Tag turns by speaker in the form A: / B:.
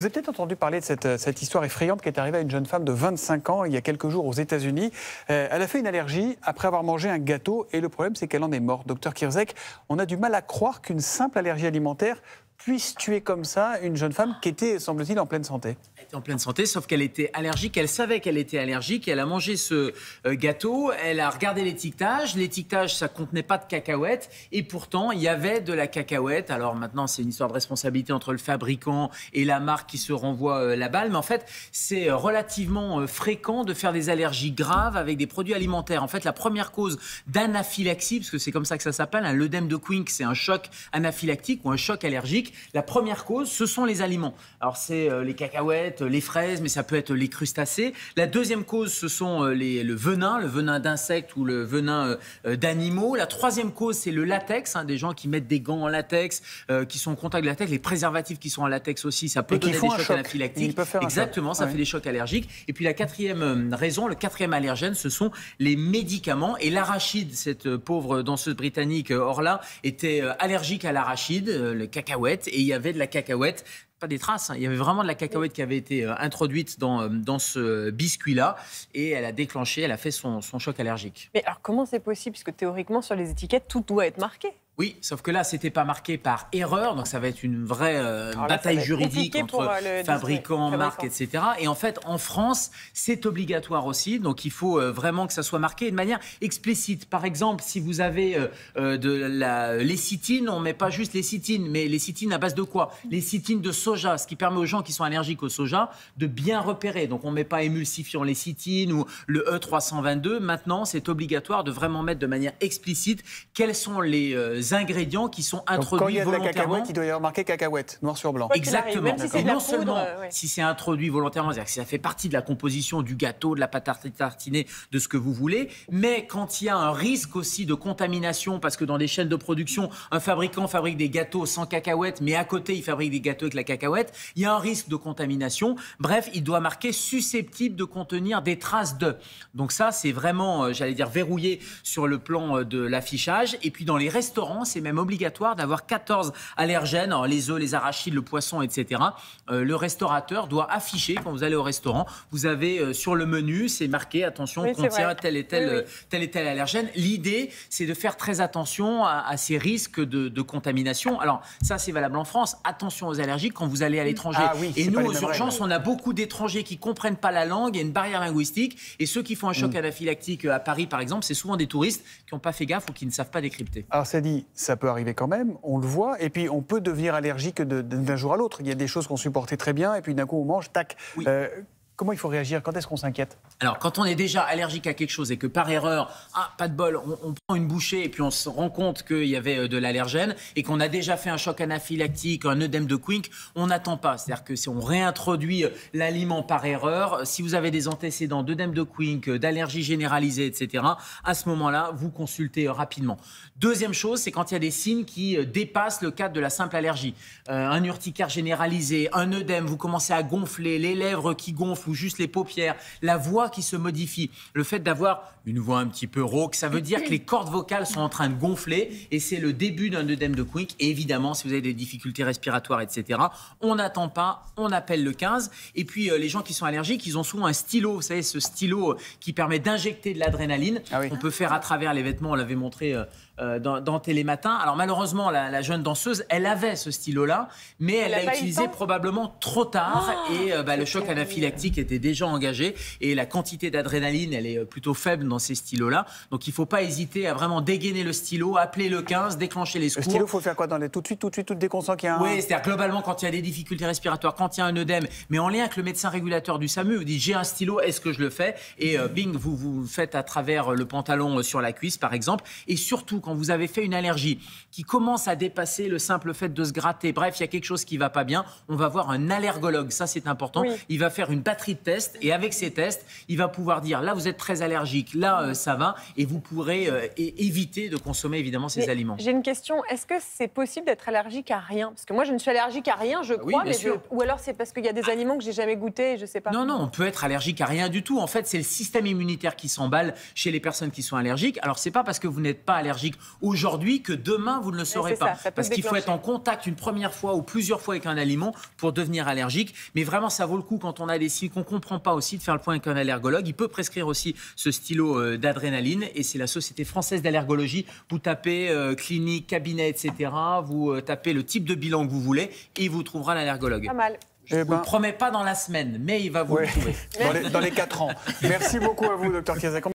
A: Vous avez peut-être entendu parler de cette, euh, cette, histoire effrayante qui est arrivée à une jeune femme de 25 ans il y a quelques jours aux États-Unis. Euh, elle a fait une allergie après avoir mangé un gâteau et le problème c'est qu'elle en est morte. Docteur Kirzek, on a du mal à croire qu'une simple allergie alimentaire puisse tuer comme ça une jeune femme qui était, semble-t-il, en pleine santé. Elle était en pleine santé, sauf qu'elle était allergique. Elle savait qu'elle était allergique. Elle a mangé ce euh, gâteau. Elle a regardé l'étiquetage. L'étiquetage, ça contenait pas de cacahuètes. Et pourtant, il y avait de la cacahuète. Alors maintenant, c'est une histoire de responsabilité entre le fabricant et la marque qui se renvoie euh, la balle. Mais en fait, c'est euh, relativement fréquent de faire des allergies graves avec des produits alimentaires. En fait, la première cause d'anaphylaxie, parce que c'est comme ça que ça s'appelle, un hein, de Quink, c'est un choc anaphylactique ou un choc allergique la première cause, ce sont les aliments. Alors, c'est euh, les cacahuètes, euh, les fraises, mais ça peut être les crustacés. La deuxième cause, ce sont euh, les, le venin, le venin d'insectes ou le venin d'animaux. La troisième cause, c'est le latex, hein, des gens qui mettent des gants en latex, qui sont en contact avec le latex, les préservatifs qui sont en latex aussi, ça peut donner des chocs anaphylactiques. Exactement, ça fait des chocs allergiques. Et puis la quatrième raison, le quatrième allergène, ce sont les médicaments. Et l'arachide, cette pauvre danseuse britannique Orla, était allergique à l'arachide, le cacahuète et il y avait de la cacahuète pas des traces, hein, il y avait vraiment de la cacahuète qui avait été euh, introduite euh, dans, ce biscuit-là et elle a déclenché, elle a fait son, son choc allergique. Mais alors comment c'est possible puisque théoriquement, sur les étiquettes, tout doit être marqué. Oui, sauf que là, c'était pas marqué par erreur, donc ça va être une vraie euh, bataille juridique entre euh, fabricants, marques, etc. Et en fait, en France, c'est obligatoire aussi, donc il faut euh, vraiment que ça soit marqué de manière explicite. Par exemple, si vous avez de la lécithine, on met pas juste lécithine, mais lécitine à base de quoi Lécitine de soja, ce qui permet aux gens qui sont allergiques au soja de bien repérer. Donc on met pas émulsifiant lécitine ou le E322. Maintenant, c'est obligatoire de vraiment mettre de manière explicite quels sont les ingrédients qui sont introduits quand il y a de la cacahuète, il doit y avoir marqué cacahuète, noir sur blanc. Exactement. Même si c'est non seulement euh, si c'est introduit volontairement, c'est-à-dire que ça fait partie de la composition du gâteau, de la pâte tartinée, de ce que vous voulez, mais quand il y a un risque aussi de contamination, parce que dans les chaînes de production, un fabricant fabrique des gâteaux sans cacahuète, mais à côté, il fabrique des gâteaux avec la cacahuète, il y a un risque de contamination. Bref, il doit marquer susceptible de contenir des traces de. Donc ça, c'est vraiment, euh, j'allais dire, verrouillé sur le plan euh, de l'affichage. Et puis dans les restaurants, c'est même obligatoire d'avoir 14 allergènes, hein, les œufs, les arachides, le poisson, etc. Euh, le restaurateur doit afficher quand vous allez au restaurant, vous avez euh, sur le menu, c'est marqué attention, contient tel et tel, euh, tel et tel allergène. L'idée, c'est de faire très attention à, ces risques de, contamination. Alors ça, c'est valable en France. Attention aux allergies quand vous allez à l'étranger. Ah et nous, aux urgences, on a beaucoup d'étrangers qui comprennent pas la langue, il y a une barrière linguistique, et ceux qui font un choc mm. anaphylactique à Paris, par exemple, c'est souvent des touristes qui n'ont pas fait gaffe ou qui ne savent pas décrypter. Alors c'est dit ça peut arriver quand même, on le voit, et puis on peut devenir allergique d'un jour à l'autre. Il y a des choses qu'on supportait très bien, et puis d'un coup on mange, tac. Euh, Comment il faut réagir Quand est-ce qu'on s'inquiète Alors, quand on est déjà allergique à quelque chose et que par erreur, ah, pas de bol, on, prend une bouchée et puis on se rend compte qu'il y avait euh, de l'allergène et qu'on a déjà fait un choc anaphylactique, un œdème de Quink, on n'attend pas. C'est-à-dire que si on réintroduit euh, l'aliment par erreur, euh, si vous avez des antécédents d'œdème de Quink, d'allergie généralisée, etc., à ce moment-là, vous consultez rapidement. Deuxième chose, c'est quand il y a des signes qui dépassent le cadre de la simple allergie. un urticaire généralisé, un œdème, vous commencez à gonfler, les lèvres qui gonflent, ou juste les paupières, la voix qui se modifie, le fait d'avoir une voix un petit peu rauque, ça veut dire que les cordes vocales sont en train de gonfler et c'est le début d'un œdème de Quick. Et évidemment, si vous avez des difficultés respiratoires, etc., on n'attend pas, on appelle le 15. Et puis euh, les gens qui sont allergiques, ils ont souvent un stylo, vous savez, ce stylo euh, qui permet d'injecter de l'adrénaline. Ah on peut faire à travers les vêtements, on l'avait montré. Euh, dans, dans, Télématin. Alors malheureusement, la, jeune danseuse, elle avait ce stylo-là, mais elle l'a utilisé probablement trop tard ah, et bah, le choc anaphylactique était déjà engagé et la quantité d'adrénaline, elle est euh, plutôt faible dans ces stylos-là. Donc il ne faut pas hésiter à vraiment dégainer le stylo, appeler le 15, déclencher les secours. Le stylo, il faut faire quoi dans les... Tout de suite, tout de suite, tout dès qu'on qu'il y a un... Oui, c'est-à-dire globalement, quand il y a des difficultés respiratoires, quand il y a un œdème, mais en lien avec le médecin régulateur du SAMU, vous dites j'ai un stylo, est-ce que je le fais Et euh, bing, vous vous faites à travers euh, le pantalon sur la cuisse, par exemple. Et surtout, quand vous avez fait une allergie qui commence à dépasser le simple fait de se gratter, bref, il y a quelque chose qui va pas bien, on va voir un allergologue, ça c'est important. Il va faire une batterie de tests et avec ces tests, il va pouvoir dire là vous êtes très allergique, là euh, ça va et vous pourrez euh, éviter de consommer évidemment ces aliments. J'ai une question, est-ce que c'est possible d'être allergique à rien Parce que moi je ne suis allergique à rien, je crois, ou alors c'est parce qu'il y a des ah. aliments que j'ai jamais goûté et je sais pas. Non, non, on peut être allergique à rien du tout. En fait, c'est le système immunitaire qui s'emballe chez les personnes qui sont allergiques. Alors c'est pas parce que vous n'êtes pas allergique aujourd'hui que demain vous ne le saurez pas. parce qu'il faut être en contact une première fois ou plusieurs fois avec un aliment pour devenir allergique. Mais vraiment, ça vaut le coup quand on a des cycles on ne comprend pas aussi, de faire le point avec un allergologue. Il peut prescrire aussi ce stylo euh, d'adrénaline et c'est la Société française d'allergologie. Vous tapez euh, clinique, cabinet, etc. Vous euh, tapez le type de bilan que vous voulez et il vous trouvera l'allergologue. Pas mal. Eh Je ne vous ben- promets pas dans la semaine, mais il va vous le trouver. dans, les, quatre ans. Merci beaucoup à vous, docteur Kazak.